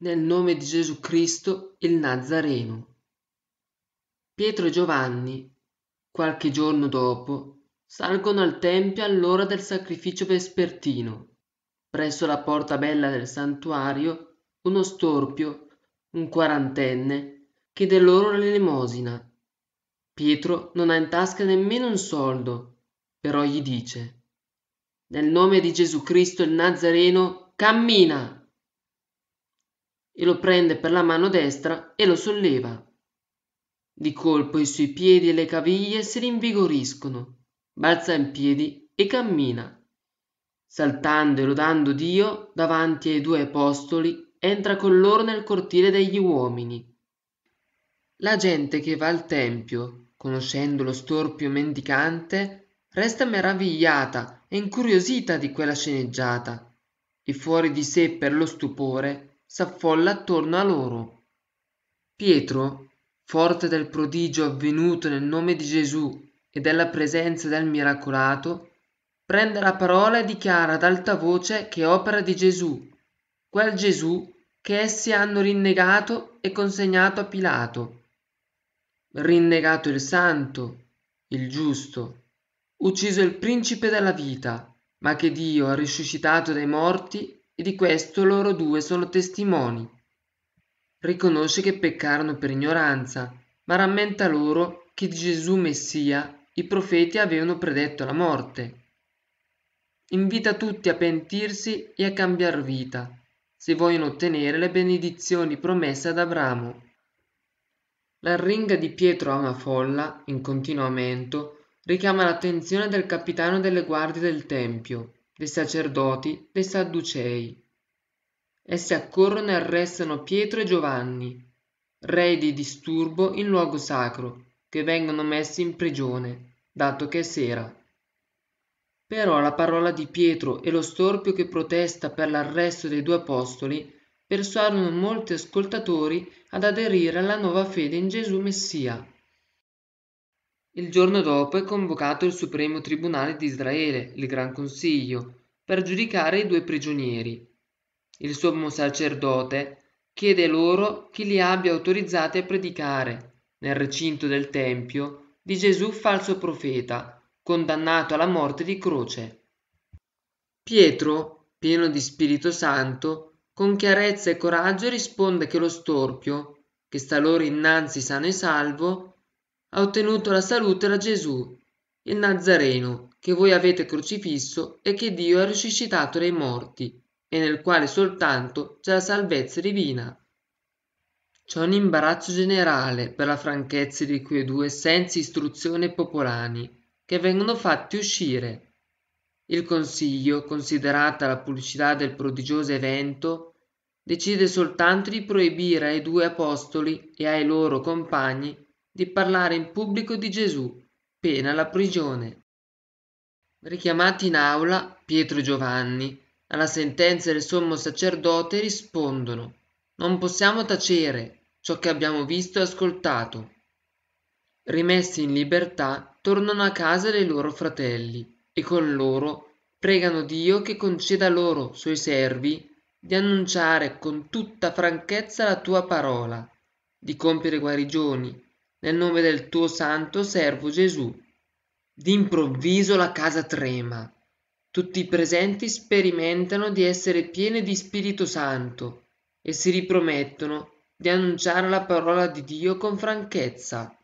nel nome di Gesù Cristo il Nazareno. Pietro e Giovanni, qualche giorno dopo, salgono al Tempio all'ora del sacrificio vespertino. Presso la porta bella del santuario, uno storpio, un quarantenne, chiede loro l'elemosina. Pietro non ha in tasca nemmeno un soldo, però gli dice Nel nome di Gesù Cristo il Nazareno, cammina! e lo prende per la mano destra e lo solleva. Di colpo i suoi piedi e le caviglie si rinvigoriscono, balza in piedi e cammina. Saltando e lodando Dio davanti ai due apostoli, entra con loro nel cortile degli uomini. La gente che va al tempio, conoscendo lo storpio mendicante, resta meravigliata e incuriosita di quella sceneggiata, e fuori di sé per lo stupore s'affolla attorno a loro. Pietro, forte del prodigio avvenuto nel nome di Gesù e della presenza del miracolato, prende la parola e dichiara ad alta voce che è opera di Gesù, quel Gesù che essi hanno rinnegato e consegnato a Pilato. Rinnegato il santo, il giusto, ucciso il principe della vita, ma che Dio ha risuscitato dai morti e di questo loro due sono testimoni. Riconosce che peccarono per ignoranza, ma rammenta loro che di Gesù Messia i profeti avevano predetto la morte. Invita tutti a pentirsi e a cambiar vita, se vogliono ottenere le benedizioni promesse ad Abramo. L'arringa di Pietro a una folla, in continuo aumento, richiama l'attenzione del capitano delle guardie del Tempio dei sacerdoti, dei sadducei. Essi accorrono e arrestano Pietro e Giovanni, re di disturbo in luogo sacro, che vengono messi in prigione, dato che è sera. Però la parola di Pietro e lo storpio che protesta per l'arresto dei due apostoli persuadono molti ascoltatori ad aderire alla nuova fede in Gesù Messia. Il giorno dopo è convocato il Supremo Tribunale di Israele, il Gran Consiglio, per giudicare i due prigionieri. Il sommo sacerdote chiede loro chi li abbia autorizzati a predicare, nel recinto del Tempio, di Gesù falso profeta, condannato alla morte di croce. Pietro, pieno di Spirito Santo, con chiarezza e coraggio risponde che lo storpio, che sta loro innanzi sano e salvo, ha ottenuto la salute da Gesù, il Nazareno, che voi avete crocifisso e che Dio ha risuscitato dai morti, e nel quale soltanto c'è la salvezza divina. C'è un imbarazzo generale per la franchezza di quei due senza istruzione popolani, che vengono fatti uscire. Il Consiglio, considerata la pubblicità del prodigioso evento, decide soltanto di proibire ai due apostoli e ai loro compagni di parlare in pubblico di Gesù, pena la prigione. Richiamati in aula, Pietro e Giovanni, alla sentenza del sommo sacerdote rispondono Non possiamo tacere ciò che abbiamo visto e ascoltato. Rimessi in libertà, tornano a casa dei loro fratelli e con loro pregano Dio che conceda loro, suoi servi, di annunciare con tutta franchezza la tua parola, di compiere guarigioni, nel nome del tuo santo servo Gesù. D'improvviso la casa trema. Tutti i presenti sperimentano di essere pieni di Spirito Santo e si ripromettono di annunciare la parola di Dio con franchezza.